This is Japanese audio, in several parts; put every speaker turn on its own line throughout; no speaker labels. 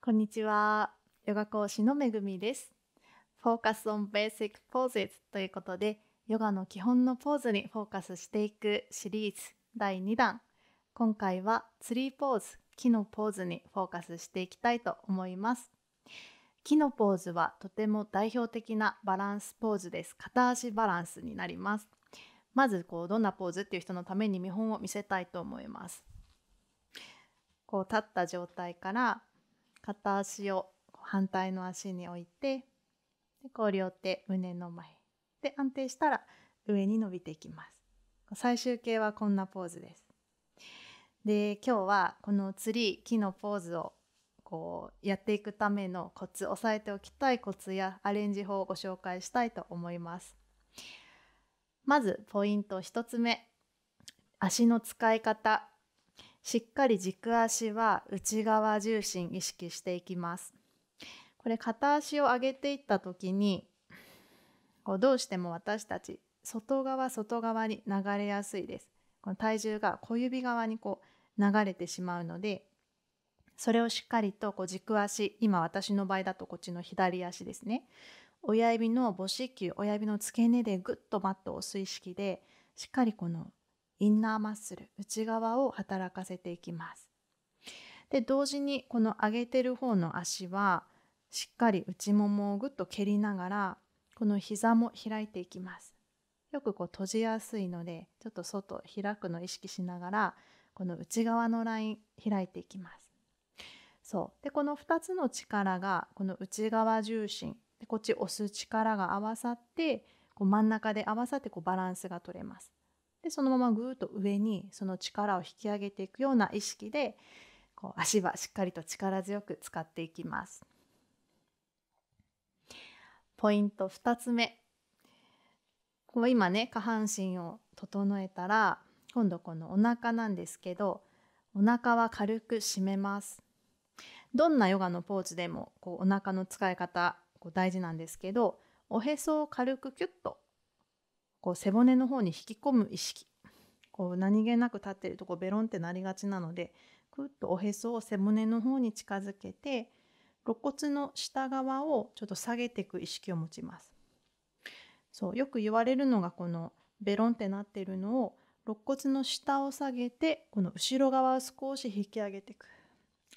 こんにちは。ヨガ講師のめぐみです。フォーカスオンベーシックポーズということで、ヨガの基本のポーズにフォーカスしていくシリーズ第2弾。今回はツリーポーズ、木のポーズにフォーカスしていきたいと思います。木のポーズはとても代表的なバランスポーズです。片足バランスになります。まずこうどんなポーズっていう人のために見本を見せたいと思います。こう立った状態から片足を反対の足に置いてでこう両手胸の前で安定したら上に伸びていきます最終形はこんなポーズですで今日はこのツリー木のポーズをこうやっていくためのコツ押さえておきたいコツやアレンジ法をご紹介したいと思いますまずポイント1つ目足の使い方しっかり軸足は内側重心意識していきますこれ片足を上げていった時にこうどうしても私たち外側外側に流れやすいですこの体重が小指側にこう流れてしまうのでそれをしっかりとこう軸足今私の場合だとこっちの左足ですね親指の母子球親指の付け根でぐっとマットを押す意識でしっかりこのインナーマッスル内側を働かせていきますで同時にこの上げてる方の足はしっかり内ももをぐっと蹴りながらこの膝も開いていきますよくこう閉じやすいのでちょっと外開くのを意識しながらこの内側のライン開いていきますそうでこの2つの力がこの内側重心でこっち押す力が合わさってこう真ん中で合わさってこうバランスが取れますでそのままぐーっと上にその力を引き上げていくような意識でこう足はしっかりと力強く使っていきます。ポイント2つ目こう今ね下半身を整えたら今度このお腹なんですけどお腹は軽く締めます。どんなヨガのポーズでもこうお腹の使い方こう大事なんですけどおへそを軽くキュッとこう背骨の方に引き込む意識こう何気なく立ってるとこベロンってなりがちなのでくっとおへそを背骨の方に近づけて肋骨の下側をちょっと下げていく意識を持ちますそうよく言われるのがこのベロンってなってるのを肋骨の下を下げてこの後ろ側を少し引き上げていく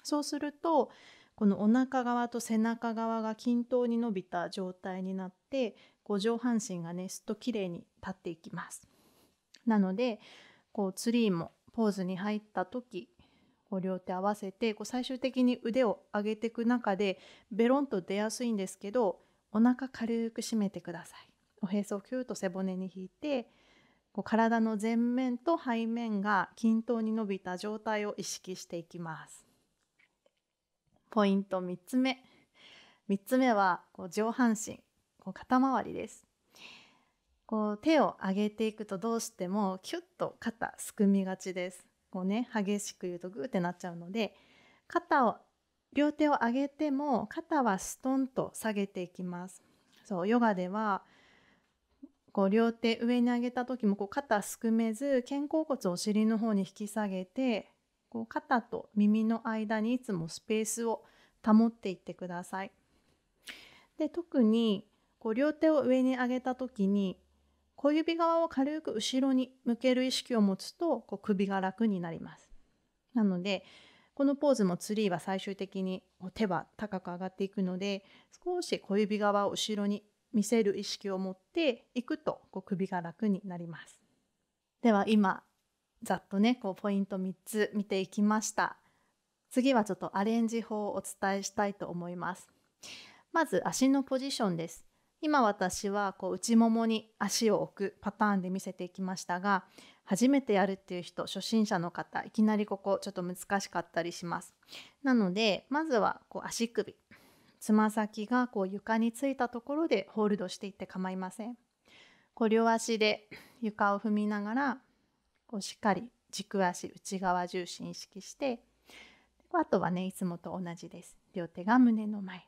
そうするとこのお腹側と背中側が均等に伸びた状態になってこう上半身がねすっと綺麗に立っていきますなのでこうツリーもポーズに入った時こう両手合わせてこう最終的に腕を上げていく中でベロンと出やすいんですけどお腹軽く締めてくださいおへそをキューと背骨に引いてこう体の前面と背面が均等に伸びた状態を意識していきますポイント3つ目3つ目はこう上半身こう肩周りですこう手を上げていくとどうしてもキュッと肩すくみがちです。こうね激しく言うとグーってなっちゃうので肩を両手を上げても肩はストンと下げていきます。そうヨガではこう両手上に上げた時もこう肩すくめず肩甲骨をお尻の方に引き下げてこう肩と耳の間にいつもスペースを保っていってください。で特にこう両手を上に上げた時に小指側を軽く後ろに向ける意識を持つとこう首が楽になります。なのでこのポーズもツリーは最終的に手は高く上がっていくので少し小指側を後ろに見せる意識を持っていくとこう首が楽になります。では今ざっとねこうポイント3つ見ていきました。次はちょっとアレンジ法をお伝えしたいと思います。まず足のポジションです。今私はこう内ももに足を置くパターンで見せていきましたが初めてやるっていう人初心者の方いきなりここちょっと難しかったりしますなのでまずはこう足首つま先がこう床についたところでホールドしていって構いませんこう両足で床を踏みながらこうしっかり軸足内側重心意識してあとはねいつもと同じです両手が胸の前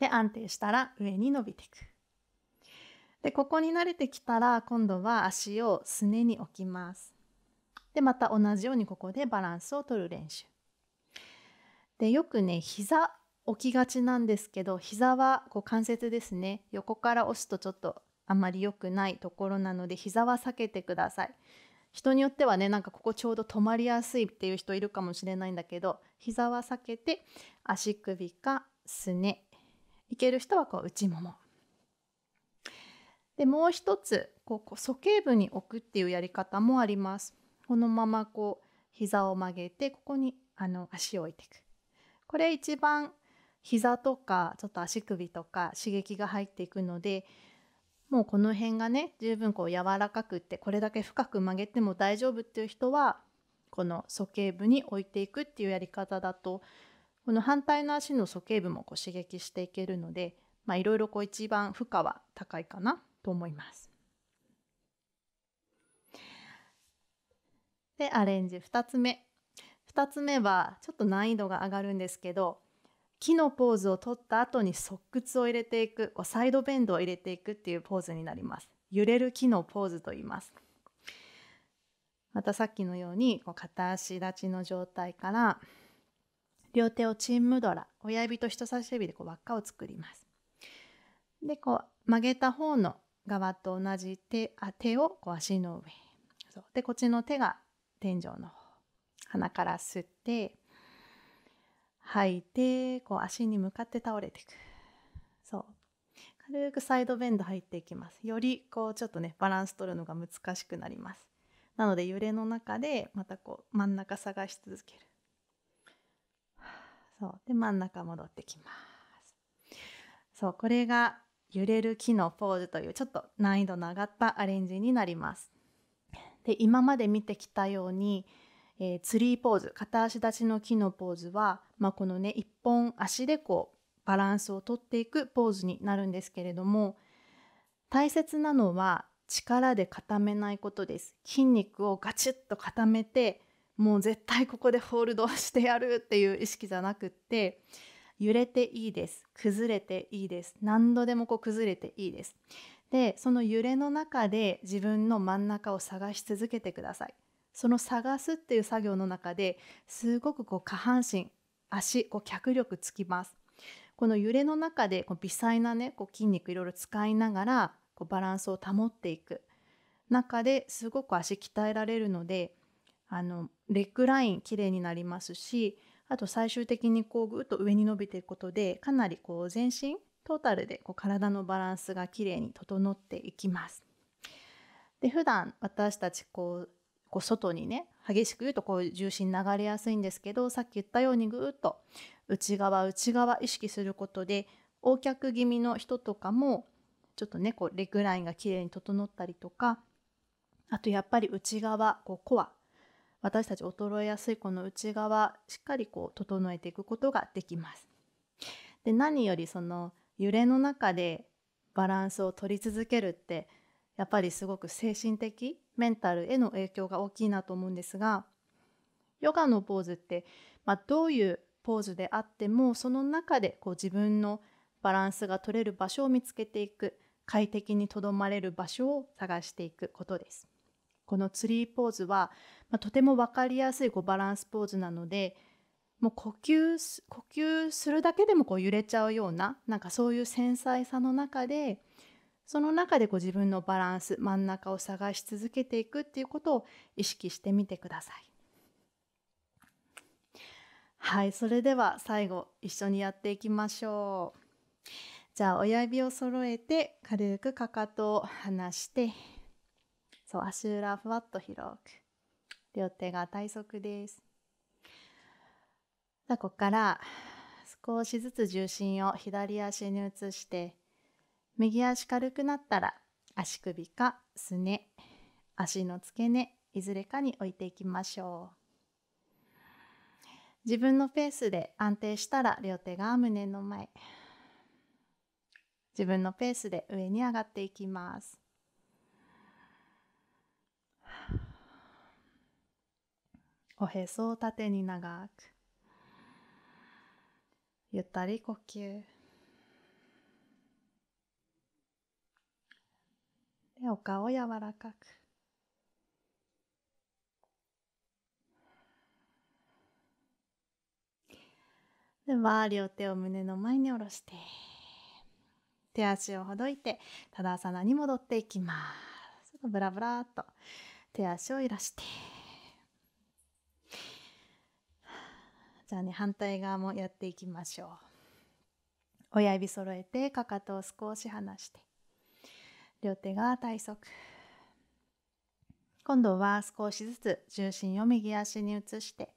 で安定したら上に伸びていくでここに慣れてきたら今度は足をすねに置きますでまた同じようにここでバランスを取る練習でよくね膝置きがちなんですけど膝はこう関節ですね横から押すとちょっとあんまり良くないところなので膝は避けてください人によってはねなんかここちょうど止まりやすいっていう人いるかもしれないんだけど膝は避けて足首かすねいける人はこう内もも。でもう一つこう鼠径部に置くっていうやり方もあります。このままこう膝を曲げてここにあの足を置いていく。これ一番膝とかちょっと足首とか刺激が入っていくのでもうこの辺がね十分こう柔らかくってこれだけ深く曲げても大丈夫っていう人はこの鼠径部に置いていくっていうやり方だとこの反対の足の鼠径部もこう刺激していけるのでまあ、いろいろこう一番負荷は高いかなと思います。でアレンジ2つ目2つ目はちょっと難易度が上がるんですけど木のポーズを取った後に側屈を入れていくこうサイドベンドを入れていくっていうポーズになります揺れる木のポーズと言いますまたさっきのようにこう片足立ちの状態から両手をチンムドラ親指と人差し指でこう輪っかを作りますでこう曲げた方の側と同じ手あ手をこう足の上そうでこっちの手が天井の方鼻から吸って吐いてこう足に向かって倒れていくそう軽くサイドベンド入っていきますよりこうちょっとねバランス取るのが難しくなりますなので揺れの中でまたこう真ん中探し続けるそうで真ん中戻ってきますそうこれが揺れる木のポーズというちょっと難易度の上がったアレンジになりますで今まで見てきたように、えー、ツリーポーズ片足立ちの木のポーズは、まあ、このね一本足でこうバランスをとっていくポーズになるんですけれども大切なのは力で固めないことです筋肉をガチッと固めてもう絶対ここでホールドしてやるっていう意識じゃなくって揺れていいです崩れていいです何度でもこう崩れていいですでその揺れの中で自分の真ん中を探し続けてくださいその探すっていう作業の中ですごくこう下半身足こう脚力つきますこの揺れの中でこう微細なねこう筋肉いろいろ使いながらこうバランスを保っていく中ですごく足鍛えられるのであのレッグライン綺麗になりますしあと最終的にこうぐっと上に伸びていくことでかなりこう全身トータルでこう体のバランスが綺麗に整っていきます。で普段私たちこうこう外にね激しく言うとこう重心流れやすいんですけどさっき言ったようにぐっと内側内側意識することで横脚気味の人とかもちょっとねこうレッグラインが綺麗に整ったりとかあとやっぱり内側こうコア私たち衰えやすいこの内側しっかりこう整えていくことができます。で何よりその揺れの中でバランスを取り続けるってやっぱりすごく精神的メンタルへの影響が大きいなと思うんですがヨガのポーズって、まあ、どういうポーズであってもその中でこう自分のバランスが取れる場所を見つけていく快適にとどまれる場所を探していくことです。このツリーポーズはまあ、とても分かりやすいこうバランスポーズなのでもう呼吸呼吸するだけでもこう揺れちゃうようななんかそういう繊細さの中でその中でこ自分のバランス真ん中を探し続けていくっていうことを意識してみてください。はいそれでは最後一緒にやっていきましょう。じゃあ親指を揃えて軽くかかとを離してそう足裏ふわっと広く。両手が体側です。さあ、ここから少しずつ重心を左足に移して、右足軽くなったら足首かすね、足の付け根、いずれかに置いていきましょう。自分のペースで安定したら両手が胸の前。自分のペースで上に上がっていきます。おへそを縦に長くゆったり呼吸でお顔柔らかくでは両手を胸の前に下ろして手足をほどいてただ朝なに戻っていきますブラブラっと手足を揺らしてじゃあね反対側もやっていきましょう親指揃えてかかとを少し離して両手が体側今度は少しずつ重心を右足に移して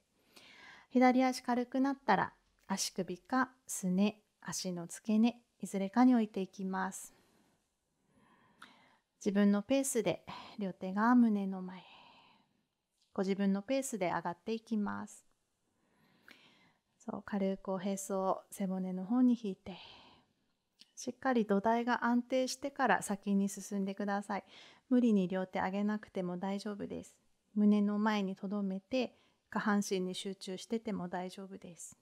左足軽くなったら足首かすね足の付け根いずれかに置いていきます自分のペースで両手が胸の前ご自分のペースで上がっていきますそう軽くおへそを背骨の方に引いてしっかり土台が安定してから先に進んでください無理に両手上げなくても大丈夫です胸の前にとどめて下半身に集中してても大丈夫です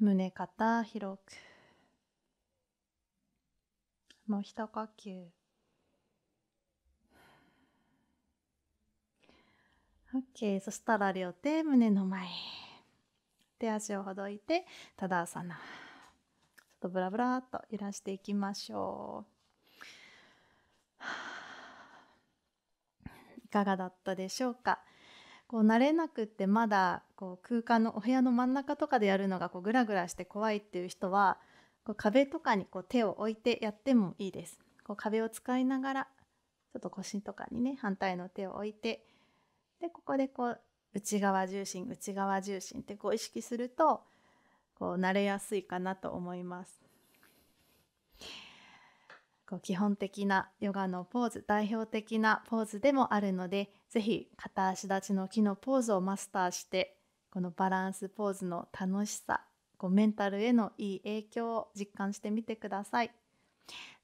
胸肩広くもう一呼吸 OK そしたら両手胸の前手足をほどいてたださなちょっとブラブラっと揺らしていきましょういかがだったでしょうかこう慣れなくってまだこう空間のお部屋の真ん中とかでやるのがこうグラグラして怖いっていう人はこう壁とかにこう手を置いてやってもいいですこう壁を使いながらちょっと腰とかにね反対の手を置いてでここでこう内側重心内側重心ってこう意識するとこう慣れやすいかなと思います。こう基本的なヨガのポーズ代表的なポーズでもあるので是非片足立ちの木のポーズをマスターしてこのバランスポーズの楽しさこうメンタルへのいい影響を実感してみてください。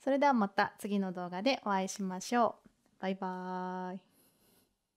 それではまた次の動画でお会いしましょう。バイバーイ。